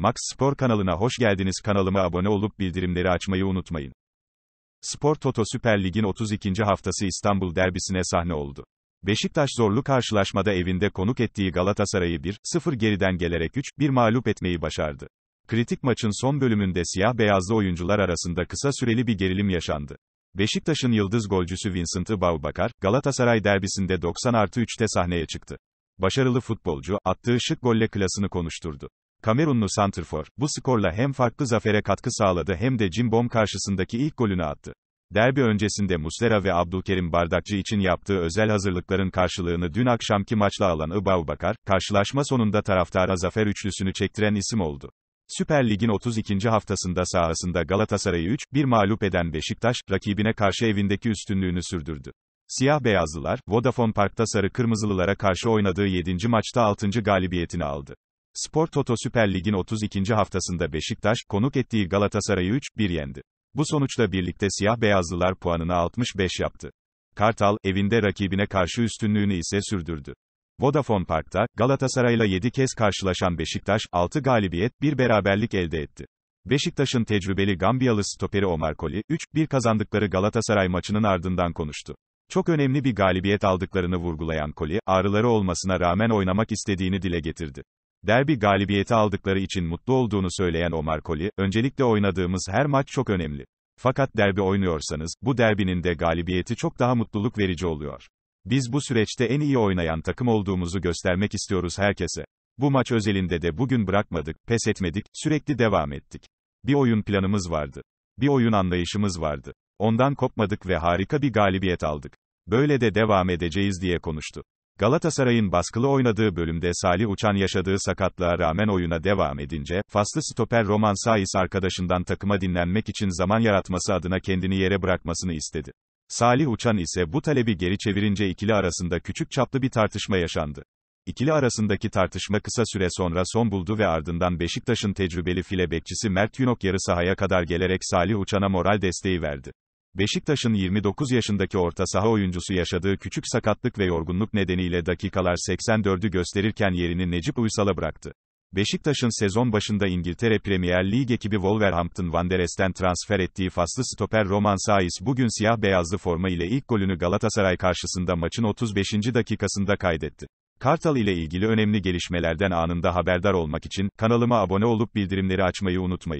Max Spor kanalına hoş geldiniz. Kanalıma abone olup bildirimleri açmayı unutmayın. Spor Toto Süper Lig'in 32. haftası İstanbul derbisine sahne oldu. Beşiktaş zorlu karşılaşmada evinde konuk ettiği Galatasaray'ı 1-0 geriden gelerek 3-1 mağlup etmeyi başardı. Kritik maçın son bölümünde siyah-beyazlı oyuncular arasında kısa süreli bir gerilim yaşandı. Beşiktaş'ın yıldız golcüsü Vincent Baubakar, Galatasaray derbisinde 90 artı 3'te sahneye çıktı. Başarılı futbolcu, attığı şık golle klasını konuşturdu. Kamerunlu Santrfor, bu skorla hem farklı zafere katkı sağladı hem de Cimbom karşısındaki ilk golünü attı. Derbi öncesinde Muslera ve Abdülkerim Bardakçı için yaptığı özel hazırlıkların karşılığını dün akşamki maçla alan Ibav Bakar, karşılaşma sonunda taraftara zafer üçlüsünü çektiren isim oldu. Süper Lig'in 32. haftasında sahasında Galatasaray'ı 3-1 mağlup eden Beşiktaş, rakibine karşı evindeki üstünlüğünü sürdürdü. Siyah beyazlılar, Vodafone Park'ta sarı kırmızılılara karşı oynadığı 7. maçta 6. galibiyetini aldı. Spor Toto Süper Lig'in 32. haftasında Beşiktaş, konuk ettiği Galatasaray'ı 3-1 yendi. Bu sonuçla birlikte siyah beyazlılar puanını 65 yaptı. Kartal, evinde rakibine karşı üstünlüğünü ise sürdürdü. Vodafone Park'ta, Galatasaray'la 7 kez karşılaşan Beşiktaş, 6 galibiyet, 1 beraberlik elde etti. Beşiktaş'ın tecrübeli Gambiyalı stoperi Omar Koli, 3-1 kazandıkları Galatasaray maçının ardından konuştu. Çok önemli bir galibiyet aldıklarını vurgulayan Koli, ağrıları olmasına rağmen oynamak istediğini dile getirdi. Derbi galibiyeti aldıkları için mutlu olduğunu söyleyen Omar Koli, öncelikle oynadığımız her maç çok önemli. Fakat derbi oynuyorsanız, bu derbinin de galibiyeti çok daha mutluluk verici oluyor. Biz bu süreçte en iyi oynayan takım olduğumuzu göstermek istiyoruz herkese. Bu maç özelinde de bugün bırakmadık, pes etmedik, sürekli devam ettik. Bir oyun planımız vardı. Bir oyun anlayışımız vardı. Ondan kopmadık ve harika bir galibiyet aldık. Böyle de devam edeceğiz diye konuştu. Galatasaray'ın baskılı oynadığı bölümde Salih Uçan yaşadığı sakatlığa rağmen oyuna devam edince, faslı stoper Roman Saiz arkadaşından takıma dinlenmek için zaman yaratması adına kendini yere bırakmasını istedi. Salih Uçan ise bu talebi geri çevirince ikili arasında küçük çaplı bir tartışma yaşandı. İkili arasındaki tartışma kısa süre sonra son buldu ve ardından Beşiktaş'ın tecrübeli file bekçisi Mert Yunok yarı sahaya kadar gelerek Salih Uçan'a moral desteği verdi. Beşiktaş'ın 29 yaşındaki orta saha oyuncusu yaşadığı küçük sakatlık ve yorgunluk nedeniyle dakikalar 84'ü gösterirken yerini Necip Uysal'a bıraktı. Beşiktaş'ın sezon başında İngiltere Premier Lig ekibi Wolverhampton Wanderers'ten transfer ettiği faslı stoper Roman Saiz bugün siyah-beyazlı forma ile ilk golünü Galatasaray karşısında maçın 35. dakikasında kaydetti. Kartal ile ilgili önemli gelişmelerden anında haberdar olmak için kanalıma abone olup bildirimleri açmayı unutmayın.